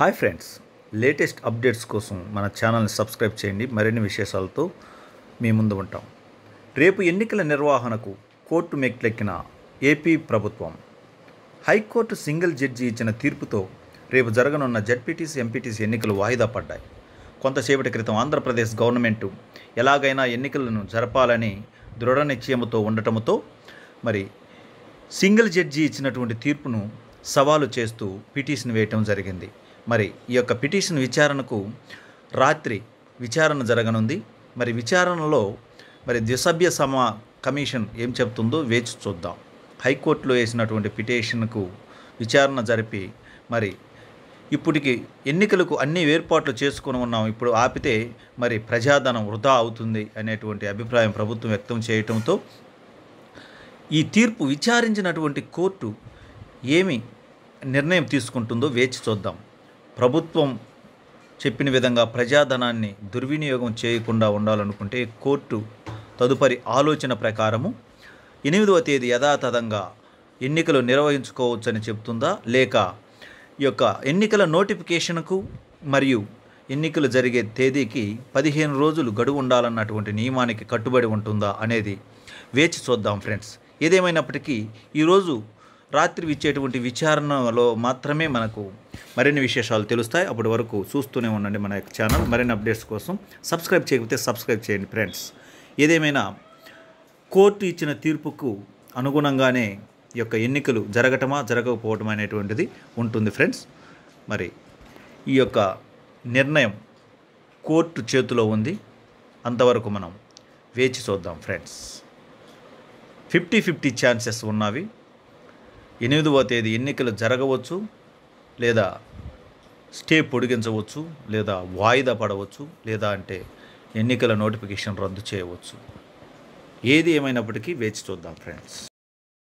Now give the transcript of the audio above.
hi friends latest updates కోసం మన ఛానల్ని సబ్స్క్రైబ్ చేయండి మరిన్ని విశేషాలతో మీ ముందు ఉంటాం రేపు ఎన్నికల నిర్వహణకు కోర్టు మెట్లెక్కిన ఏపీ ప్రభుత్వం హైకోర్టు సింగిల్ జడ్జి ఇచ్చిన తీర్పుతో రేపు జరగనున్న జడ్పీటీసీ ఎంపీటీసీ ఎన్నికలు వాయిదా పడ్డాయి కొంతసేపటి క్రితం ఆంధ్రప్రదేశ్ గవర్నమెంటు ఎలాగైనా ఎన్నికలను జరపాలని దృఢ నిశ్చయముతో ఉండటంతో మరి సింగిల్ జడ్జి ఇచ్చినటువంటి తీర్పును సవాలు చేస్తూ పిటిషన్ వేయటం జరిగింది మరి ఈ యొక్క పిటిషన్ విచారణకు రాత్రి విచారణ జరగనుంది మరి విచారణలో మరి ద్విసభ్య సమా కమిషన్ ఏం చెప్తుందో వేచి చూద్దాం హైకోర్టులో వేసినటువంటి పిటిషన్కు విచారణ జరిపి మరి ఇప్పటికి ఎన్నికలకు అన్ని ఏర్పాట్లు చేసుకుని ఉన్నాం ఇప్పుడు ఆపితే మరి ప్రజాధనం వృధా అవుతుంది అనేటువంటి అభిప్రాయం ప్రభుత్వం వ్యక్తం చేయటంతో ఈ తీర్పు విచారించినటువంటి కోర్టు ఏమి నిర్ణయం తీసుకుంటుందో వేచి చూద్దాం ప్రభుత్వం చెప్పిన విధంగా ప్రజాధనాన్ని దుర్వినియోగం చేయకుండా ఉండాలనుకుంటే కోర్టు తదుపరి ఆలోచన ప్రకారము ఎనిమిదవ తేదీ యథాతథంగా ఎన్నికలు నిర్వహించుకోవచ్చని చెప్తుందా లేక ఈ యొక్క ఎన్నికల నోటిఫికేషన్కు మరియు ఎన్నికలు జరిగే తేదీకి పదిహేను రోజులు గడువు ఉండాలన్నటువంటి నియమానికి కట్టుబడి ఉంటుందా అనేది వేచి చూద్దాం ఫ్రెండ్స్ ఏదేమైనప్పటికీ ఈరోజు రాత్రి ఇచ్చేటువంటి విచారణలో మాత్రమే మనకు మరిన్ని విశేషాలు తెలుస్తాయి అప్పటి వరకు చూస్తూనే ఉండండి మన యొక్క ఛానల్ మరిన్ని అప్డేట్స్ కోసం సబ్స్క్రైబ్ చేయకపోతే సబ్స్క్రైబ్ చేయండి ఫ్రెండ్స్ ఏదేమైనా కోర్టు ఇచ్చిన తీర్పుకు అనుగుణంగానే యొక్క ఎన్నికలు జరగటమా జరగకపోవటం అనేటువంటిది ఉంటుంది ఫ్రెండ్స్ మరి ఈ యొక్క నిర్ణయం కోర్టు చేతిలో ఉంది అంతవరకు మనం వేచి చూద్దాం ఫ్రెండ్స్ ఫిఫ్టీ ఫిఫ్టీ ఛాన్సెస్ ఉన్నవి ఎనిమిదవ తేదీ ఎన్నికలు జరగవచ్చు లేదా స్టే పొడిగించవచ్చు లేదా వాయిదా పడవచ్చు లేదా అంటే ఎన్నికల నోటిఫికేషన్ రద్దు చేయవచ్చు ఏది ఏమైనప్పటికీ వేచి చూద్దాం ఫ్రెండ్స్